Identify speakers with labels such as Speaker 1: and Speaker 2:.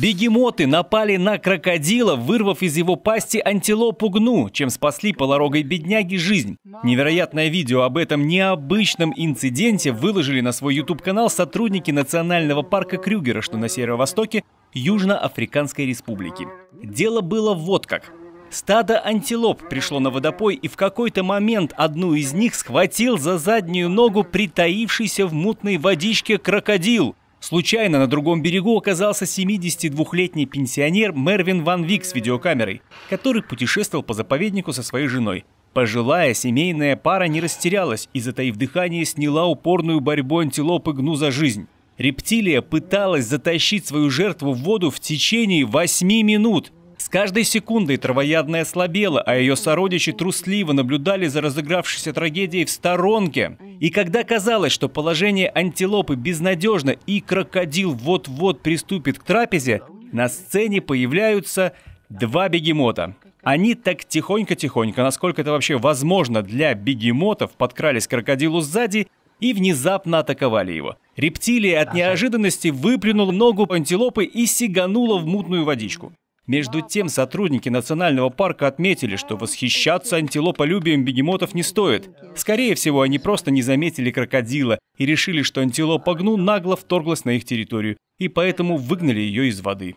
Speaker 1: Бегемоты напали на крокодила, вырвав из его пасти антилопу гну, чем спасли полорогой бедняги жизнь. Невероятное видео об этом необычном инциденте выложили на свой YouTube-канал сотрудники Национального парка Крюгера, что на северо-востоке Южноафриканской Республики. Дело было вот как. Стадо антилоп пришло на водопой, и в какой-то момент одну из них схватил за заднюю ногу притаившийся в мутной водичке крокодил – Случайно на другом берегу оказался 72-летний пенсионер Мервин Ван Вик с видеокамерой, который путешествовал по заповеднику со своей женой. Пожилая семейная пара не растерялась и, затаив дыхание, сняла упорную борьбу антилопы гну за жизнь. Рептилия пыталась затащить свою жертву в воду в течение 8 минут каждой секундой травоядная слабела, а ее сородичи трусливо наблюдали за разыгравшейся трагедией в сторонке. И когда казалось, что положение антилопы безнадежно и крокодил вот-вот приступит к трапезе, на сцене появляются два бегемота. Они так тихонько-тихонько, насколько это вообще возможно для бегемотов, подкрались к крокодилу сзади и внезапно атаковали его. Рептилия от неожиданности выплюнула ногу антилопы и сиганула в мутную водичку. Между тем, сотрудники национального парка отметили, что восхищаться антилополюбием бегемотов не стоит. Скорее всего, они просто не заметили крокодила и решили, что антилопа гну нагло вторглась на их территорию, и поэтому выгнали ее из воды.